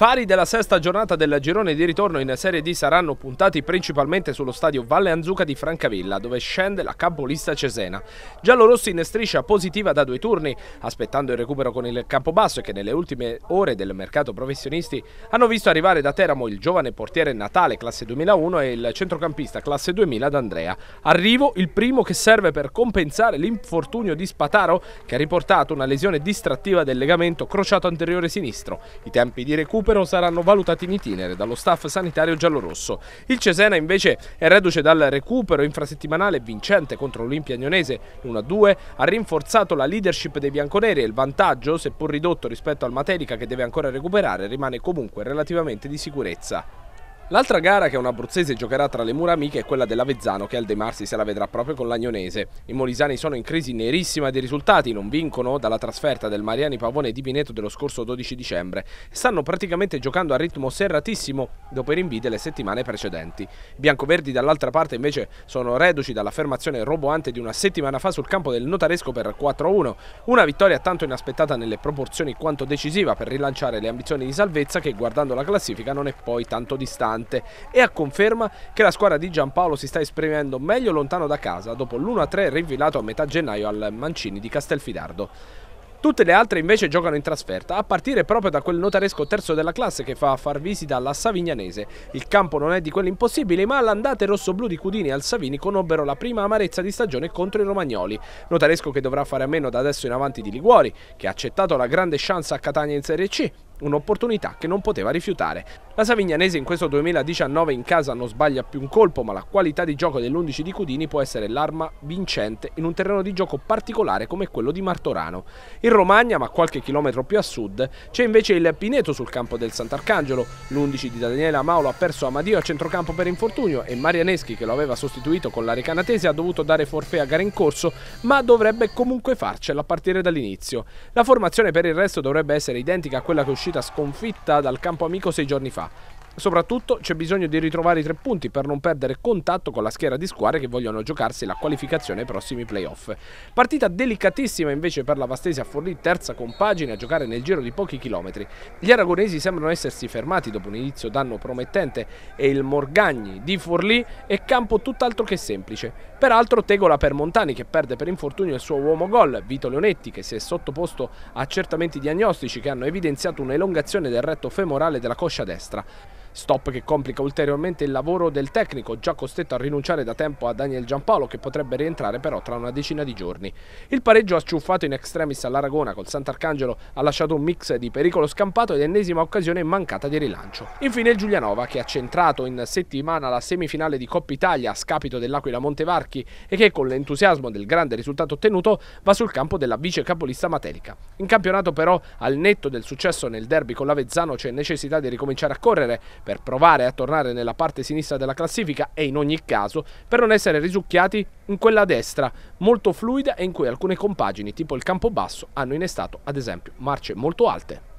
fari della sesta giornata del girone di ritorno in Serie D saranno puntati principalmente sullo stadio Valle Anzuca di Francavilla, dove scende la capolista Cesena. Giallorossi in striscia positiva da due turni, aspettando il recupero con il Campobasso che nelle ultime ore del mercato professionisti hanno visto arrivare da Teramo il giovane portiere Natale classe 2001 e il centrocampista classe 2000 d'Andrea. Arrivo il primo che serve per compensare l'infortunio di Spataro che ha riportato una lesione distrattiva del legamento crociato anteriore sinistro. I tempi di recupero recupero saranno valutati in itinere dallo staff sanitario giallorosso. Il Cesena invece è reduce dal recupero infrasettimanale vincente contro l'Olimpia Agnonese 1-2, ha rinforzato la leadership dei bianconeri e il vantaggio, seppur ridotto rispetto al Materica che deve ancora recuperare, rimane comunque relativamente di sicurezza. L'altra gara che un abruzzese giocherà tra le mura amiche è quella dell'Avezzano che al De Marsi se la vedrà proprio con l'Agnonese. I molisani sono in crisi nerissima dei risultati, non vincono dalla trasferta del Mariani Pavone di Pineto dello scorso 12 dicembre. Stanno praticamente giocando a ritmo serratissimo dopo i rinvii delle settimane precedenti. I biancoverdi dall'altra parte invece sono reduci dall'affermazione roboante di una settimana fa sul campo del Notaresco per 4-1. Una vittoria tanto inaspettata nelle proporzioni quanto decisiva per rilanciare le ambizioni di salvezza che guardando la classifica non è poi tanto distante importante e a conferma che la squadra di Giampaolo si sta esprimendo meglio lontano da casa dopo l'1-3 rinvilato a metà gennaio al Mancini di Castelfidardo. Tutte le altre invece giocano in trasferta, a partire proprio da quel notaresco terzo della classe che fa far visita alla Savignanese. Il campo non è di quelli impossibili, ma all'andate rossoblu di Cudini al Savini conobbero la prima amarezza di stagione contro i Romagnoli. Notaresco che dovrà fare a meno da adesso in avanti di Liguori, che ha accettato la grande chance a Catania in Serie C un'opportunità che non poteva rifiutare. La Savignanese in questo 2019 in casa non sbaglia più un colpo, ma la qualità di gioco dell'11 di Cudini può essere l'arma vincente in un terreno di gioco particolare come quello di Martorano. In Romagna, ma qualche chilometro più a sud, c'è invece il Pineto sul campo del Sant'Arcangelo. L'11 di Daniele Mauro ha perso Amadio a centrocampo per infortunio e Marianeschi, che lo aveva sostituito con la Recanatese, ha dovuto dare forfè a gara in corso, ma dovrebbe comunque farcela a partire dall'inizio. La formazione per il resto dovrebbe essere identica a quella che uscì uscita sconfitta dal campo amico sei giorni fa. Soprattutto c'è bisogno di ritrovare i tre punti per non perdere contatto con la schiera di squadre che vogliono giocarsi la qualificazione ai prossimi playoff. Partita delicatissima invece per la Vastesi a Forlì, terza compagine a giocare nel giro di pochi chilometri. Gli aragonesi sembrano essersi fermati dopo un inizio d'anno promettente e il Morgagni di Forlì è campo tutt'altro che semplice. Peraltro Tegola per Montani che perde per infortunio il suo uomo gol, Vito Leonetti che si è sottoposto a accertamenti diagnostici che hanno evidenziato un'elongazione del retto femorale della coscia destra. Stop che complica ulteriormente il lavoro del tecnico, già costretto a rinunciare da tempo a Daniel Giampaolo che potrebbe rientrare però tra una decina di giorni. Il pareggio acciuffato in extremis all'Aragona col Sant'Arcangelo ha lasciato un mix di pericolo scampato ed ennesima occasione mancata di rilancio. Infine il Giulianova che ha centrato in settimana la semifinale di Coppa Italia a scapito dell'Aquila Montevarchi e che con l'entusiasmo del grande risultato ottenuto va sul campo della vice capolista Matelica. In campionato però al netto del successo nel derby con l'Avezzano c'è necessità di ricominciare a correre per provare a tornare nella parte sinistra della classifica e in ogni caso per non essere risucchiati in quella destra molto fluida e in cui alcune compagini tipo il Campobasso hanno innestato ad esempio marce molto alte.